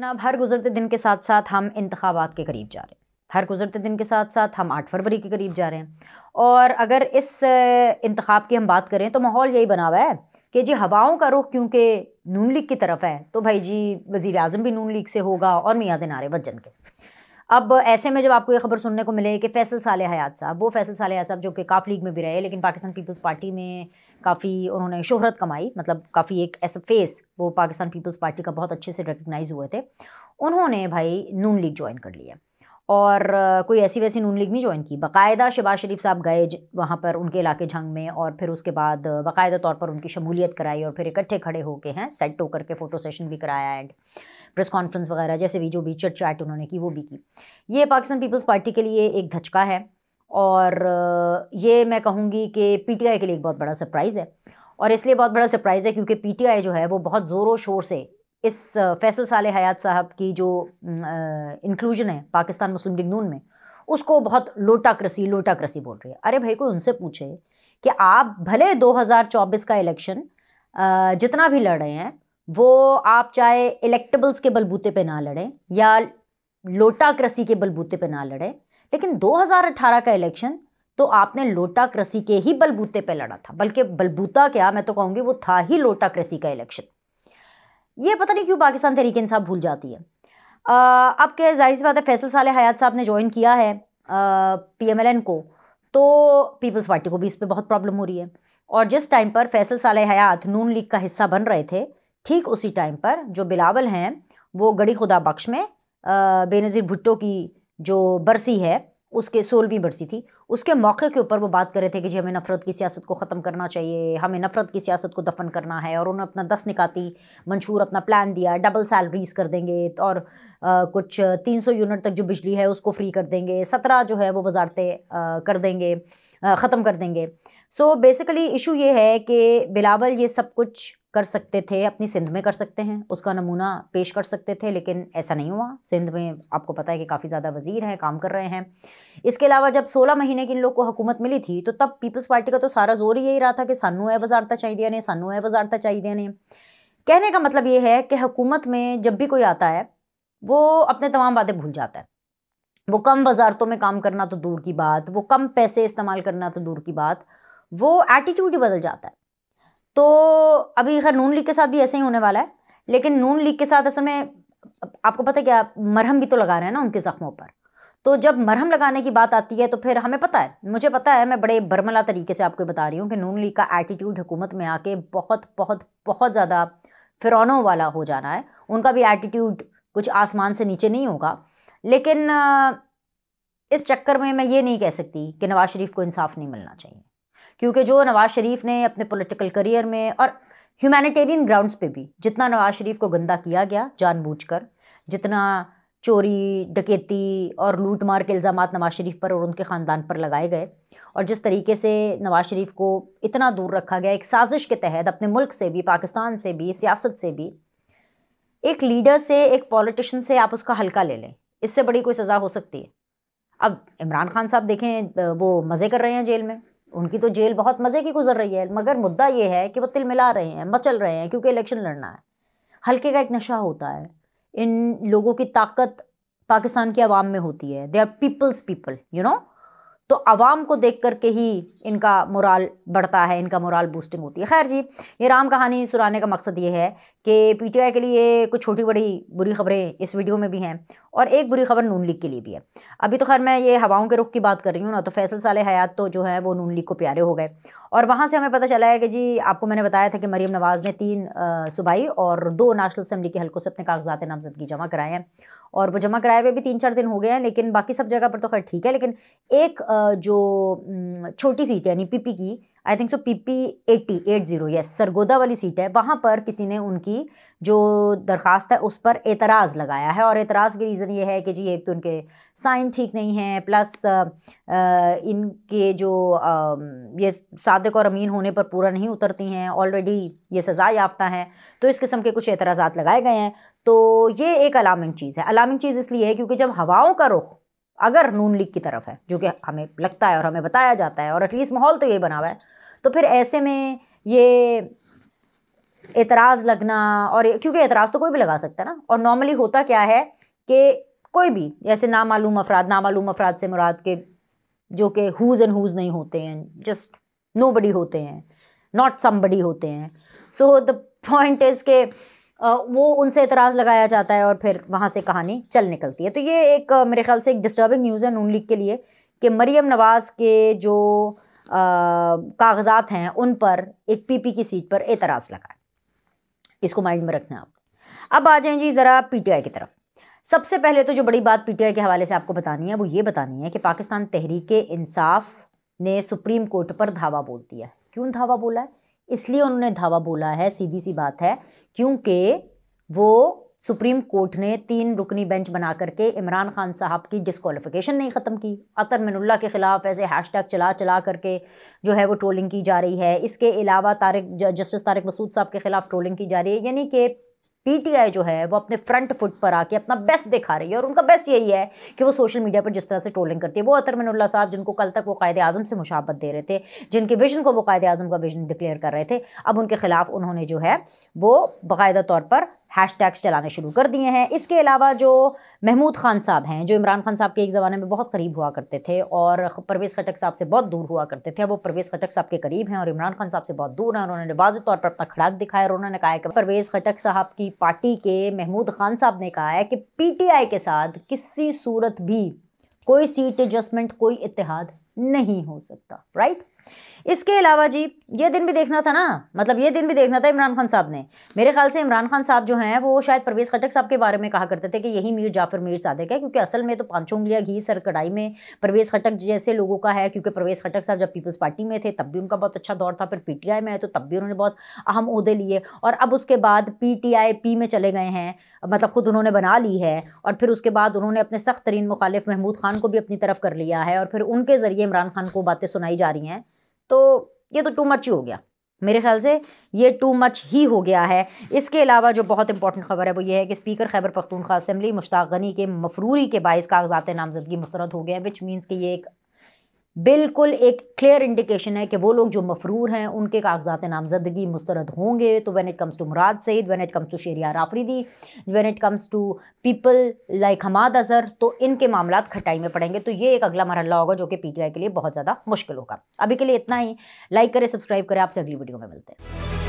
जनाब हर गुजरते दिन के साथ साथ हम इंतबात के करीब जा रहे हैं हर गुजरते दिन के साथ साथ हम आठ फरवरी के करीब जा रहे हैं और अगर इस इंतखब की हम बात करें तो माहौल यही बना हुआ है कि जी हवाओं का रुख क्योंकि नून लीग की तरफ है तो भाई जी वज़ी अजम भी नून लीग से होगा और मियाँ दिनारे वजन के अब ऐसे में जब आपको ये खबर सुनने को मिले कि फैसल साल हयात साहब वो फैसल साल हयात साहब जो कि काफ लीग में भी रहे लेकिन पाकिस्तान पीपल्स पार्टी में काफ़ी उन्होंने शोहरत कमाई मतलब काफ़ी एक ऐसा फेस वो पाकिस्तान पीपल्स पार्टी का बहुत अच्छे से रिकगनाइज़ हुए थे उन्होंने भाई नून लीग ज्वाइन कर लिया और कोई ऐसी वैसी नून लीग नहीं ज्वाइन की बाकायदा शबाज शरीफ साहब गए वहाँ पर उनके इलाके झंग में और फिर उसके बाद बाकायदा तौर पर उनकी शमूलियत कराई और फिर इकट्ठे खड़े होके हैं सेट होकर के फ़ोटो सेशन भी कराया एंड प्रेस कॉन्फ्रेंस वगैरह जैसे भी जो भी चट चैट उन्होंने की वो भी की ये पाकिस्तान पीपल्स पार्टी के लिए एक धचका है और ये मैं कहूँगी कि आई के लिए एक बहुत बड़ा सरप्राइज़ है और इसलिए बहुत बड़ा सरप्राइज़ है क्योंकि आई जो है वो बहुत ज़ोरों शोर से इस फैसल साल हयात साहब की जो इंक्लूजन है पाकिस्तान मुस्लिम लीग नून में उसको बहुत लोटाक्रसी लोटाक्रसी बोल रही है अरे भाई कोई उनसे पूछे कि आप भले 2024 का इलेक्शन जितना भी लड़ रहे हैं वो आप चाहे इलेक्टेबल्स के बलबूते पे ना लड़ें या लोटाक्रसी के बलबूते पे ना लड़ें लेकिन 2018 का इलेक्शन तो आपने लोटाक्रसी के ही बलबूते पे लड़ा था बल्कि बलबूता क्या मैं तो कहूँगी वो था ही लोटाक्रसी का इलेक्शन ये पता नहीं क्यों पाकिस्तान तहरीक इंसाफ भूल जाती है अब के जाहिर सी बात है फैसल साल हयात साहब ने ज्वाइन किया है पी एम एल एन को तो पीपल्स पार्टी को भी इस पर बहुत प्रॉब्लम हो रही है और जिस टाइम पर फैसल साल हयात नून लीग का हिस्सा बन रहे थे ठीक उसी टाइम पर जो बिलावल हैं वो गड़ी खुदा बख्श में बेनज़ीर भुट्टो की जो बरसी है उसके सोलहवीं बरसी थी उसके मौके के ऊपर वो बात कर रहे थे कि जी हमें नफ़रत की सियासत को ख़त्म करना चाहिए हमें नफ़रत की सियासत को दफन करना है और उन्होंने अपना दस निकाती मंशूर अपना प्लान दिया डबल सैलरीज कर देंगे तो और आ, कुछ तीन सौ यूनिट तक जो बिजली है उसको फ्री कर देंगे सत्रह जो है वो वजारतें कर देंगे ख़त्म कर देंगे सो बेसिकली इशू ये है कि बिलावल ये सब कुछ कर सकते थे अपनी सिंध में कर सकते हैं उसका नमूना पेश कर सकते थे लेकिन ऐसा नहीं हुआ सिंध में आपको पता है कि काफ़ी ज़्यादा वजीर हैं काम कर रहे हैं इसके अलावा जब 16 महीने की इन लोग को हुकूमत मिली थी तो तब पीपल्स पार्टी का तो सारा जोर ही यही रहा था कि सानू ए वजारता चाहिए ने सानू ए वजारता चाहिए ने कहने का मतलब ये है कि हुकूमत में जब भी कोई आता है वो अपने तमाम वादे भूल जाता है वो कम वजारतों में काम करना तो दूर की बात वो कम पैसे इस्तेमाल करना तो दूर की बात वो एटीट्यूड ही बदल जाता है तो अभी खैर नून लीग के साथ भी ऐसे ही होने वाला है लेकिन नून लीग के साथ असल में आपको पता है क्या मरहम भी तो लगा रहे हैं ना उनके ज़ख्मों पर तो जब मरहम लगाने की बात आती है तो फिर हमें पता है मुझे पता है मैं बड़े बर्मला तरीके से आपको बता रही हूँ कि नून लीग का एटीट्यूड हुकूमत में आके बहुत बहुत बहुत ज़्यादा फिरौनों वाला हो जाना है उनका भी एटीट्यूड कुछ आसमान से नीचे नहीं होगा लेकिन इस चक्कर में मैं ये नहीं कह सकती कि नवाज़ शरीफ को इंसाफ नहीं मिलना चाहिए क्योंकि जो नवाज़ शरीफ ने अपने पॉलिटिकल करियर में और ह्यूमैनिटेरियन ग्राउंड्स पे भी जितना नवाज़ शरीफ को गंदा किया गया जानबूझकर जितना चोरी डकैती और लूट मार के इल्ज़ाम नवाज़ शरीफ पर और उनके ख़ानदान पर लगाए गए और जिस तरीके से नवाज़ शरीफ को इतना दूर रखा गया एक साजिश के तहत अपने मुल्क से भी पाकिस्तान से भी सियासत से भी एक लीडर से एक पॉलिटिशन से आप उसका हल्का ले लें इससे बड़ी कोई सज़ा हो सकती है अब इमरान खान साहब देखें वो मज़े कर रहे हैं जेल में उनकी तो जेल बहुत मज़े की गुजर रही है मगर मुद्दा ये है कि वो तिल मिला रहे हैं मचल रहे हैं क्योंकि इलेक्शन लड़ना है हल्के का एक नशा होता है इन लोगों की ताकत पाकिस्तान की आवाम में होती है they are peoples people you know तो आवाम को देख करके ही इनका मुराल बढ़ता है इनका मुराल बूस्टिंग होती है खैर जी ये राम कहानी सुनाने का मकसद ये है कि पीटीआई के लिए कुछ छोटी बड़ी बुरी खबरें इस वीडियो में भी हैं और एक बुरी खबर नून लीग के लिए भी है अभी तो खैर मैं ये हवाओं के रुख की बात कर रही हूँ ना तो फैसल साले हयात तो जो है वो नून लीग को प्यारे हो गए और वहाँ से हमें पता चला है कि जी आपको मैंने बताया था कि मरीम नवाज़ ने तीन सूबाई और दो नेशनल असम्बली के हल्कों से अपने कागजात नामजदगी जमा कराए हैं और वो जमा कराए हुए भी तीन चार दिन हो गए हैं लेकिन बाकी सब जगह पर तो खैर ठीक है लेकिन एक जो छोटी सीट यानी पीपी की I think so P P eighty eight zero yes Sargodha वाली सीट है वहाँ पर किसी ने उनकी जो दरख्वास्त है उस पर एतराज़ लगाया है और एतराज़ के रीज़न ये है कि जी एक तो उनके साइन ठीक नहीं है प्लस आ, इनके जो आ, ये सादक और अमीन होने पर पूरा नहीं उतरती हैं ऑलरेडी ये सज़ा याफ्ता हैं तो इस किस्म के कुछ एतराज़ात लगाए गए हैं तो ये एक अलार्मिंग चीज़ है अलार्मिंग चीज़ इसलिए है क्योंकि जब हवाओं का रुख अगर नून लीग की तरफ है जो कि हमें लगता है और हमें बताया जाता है और एटलीस्ट माहौल तो ये बना हुआ है तो फिर ऐसे में ये एतराज़ लगना और क्योंकि एतराज़ तो कोई भी लगा सकता है ना और नॉर्मली होता क्या है कि कोई भी जैसे नामालूम अफराद नामालूम अफराद से मुराद के जो कि हुज़ एंड हुज़ नहीं होते हैं जस्ट नो बडी होते हैं नॉट समबडी होते हैं सो द पॉइंट इज़ के वो उनसे एतराज़ लगाया जाता है और फिर वहाँ से कहानी चल निकलती है तो ये एक मेरे ख्याल से एक डिस्टर्बिंग न्यूज़ है नून लीग के लिए कि मरीम नवाज़ के जो कागजात हैं उन पर एक पीपी की सीट पर एतराज़ लगा इसको माइंड में रखना आप अब आ जाएं जी ज़रा पीटीआई की तरफ सबसे पहले तो जो बड़ी बात पीटीआई के हवाले से आपको बतानी है वो ये बतानी है कि पाकिस्तान तहरीक इंसाफ ने सुप्रीम कोर्ट पर धावा बोल दिया है क्यों धावा बोला है इसलिए उन्होंने धावा बोला है सीधी सी बात है क्योंकि वो सुप्रीम कोर्ट ने तीन रुकनी बेंच बना करके इमरान खान साहब की डिसकॉलीफिकेशन नहीं ख़त्म की अतर मिनुल्ला के ख़िलाफ़ ऐसे हैशटैग चला चला करके जो है वो ट्रोलिंग की जा रही है इसके अलावा तारक जस्टिस तारक मसूद साहब के ख़िलाफ़ ट्रोलिंग की जा रही है यानी कि पीटीआई जो है वो अपने फ्रंट फुट पर आके अपना बेस्ट दिखा रही है और उनका बेस्ट यही है कि वो सोशल मीडिया पर जिस तरह से ट्रोलिंग करती है वो अतर मनुल्ला साहब जिनको कल तक वो कायद आजम से मुशाबत दे रहे थे जिनके विजन को वो कायद आजम का विजन डिक्लेयर कर रहे थे अब उनके खिलाफ उन्होंने जो है वो बाकायदा तौर पर हैशटैग्स चलाने शुरू कर दिए हैं इसके अलावा जो महमूद खान साहब हैं जो इमरान खान साहब के एक ज़माने में बहुत करीब हुआ करते थे और परवेज़ खटक साहब से बहुत दूर हुआ करते थे वो परवेज़ खटक साहब के करीब हैं और इमरान खान साहब से बहुत दूर हैं उन्होंने वाज तौर पर अपना खड़ाक दिखाया और उन्होंने कहा है कि परवेज़ खटक साहब की पार्टी के महमूद खान साहब ने कहा है कि पी के साथ किसी सूरत भी कोई सीट एडजस्टमेंट कोई इतिहाद नहीं हो सकता राइट इसके अलावा जी ये दिन भी देखना था ना मतलब ये दिन भी देखना था इमरान खान साहब ने मेरे ख्याल से इमरान खान साहब जो हैं वो शायद परवेज़ खटक साहब के बारे में कहा करते थे कि यही मीर जाफर मीर सादक है क्योंकि असल में तो पांचों उंगलियाँ घी सर कढ़ाई में परवेज़ खटक जैसे लोगों का है क्योंकि परवेज़ खटक साहब जब पीपल्स पार्टी में थे तब भी उनका बहुत अच्छा दौर था फिर पी टी आई में आए तो तब भी उन्होंने बहुत अहम अहदे लिए और अब उसके बाद पी टी आई पी में चले गए हैं मतलब ख़ुद उन्होंने बना ली है और फिर उसके बाद उन्होंने अपने सख्त तरीन मुखालिफ महमूद खान को भी अपनी तरफ कर लिया है और फिर उनके ज़रिए इमरान खान को बातें सुनाई जा रही हैं तो ये तो टू मच ही हो गया मेरे ख्याल से ये टू मच ही हो गया है इसके अलावा जो बहुत इंपॉर्टेंट खबर है वो ये है कि स्पीकर खैबर पख्तूनखा असम्बली मुश्ताक गनी के मफरूरी के बायस कागजात नामजदगी मुस्रद हो गए विच मीन्स कि ये एक बिल्कुल एक क्लियर इंडिकेशन है कि वो लोग जो मफरूर हैं उनके कागजात नामजदगी मुस्तरद होंगे तो when it comes to Murad Saeed when it comes to Shehryar Afridi when it comes to people like Hammad Azhar तो इनके मामला खटाई में पड़ेंगे तो ये एक अगला मरहला होगा जो कि पी के लिए बहुत ज़्यादा मुश्किल होगा अभी के लिए इतना ही लाइक करें सब्सक्राइब करें आपसे अगली वीडियो में मिलते हैं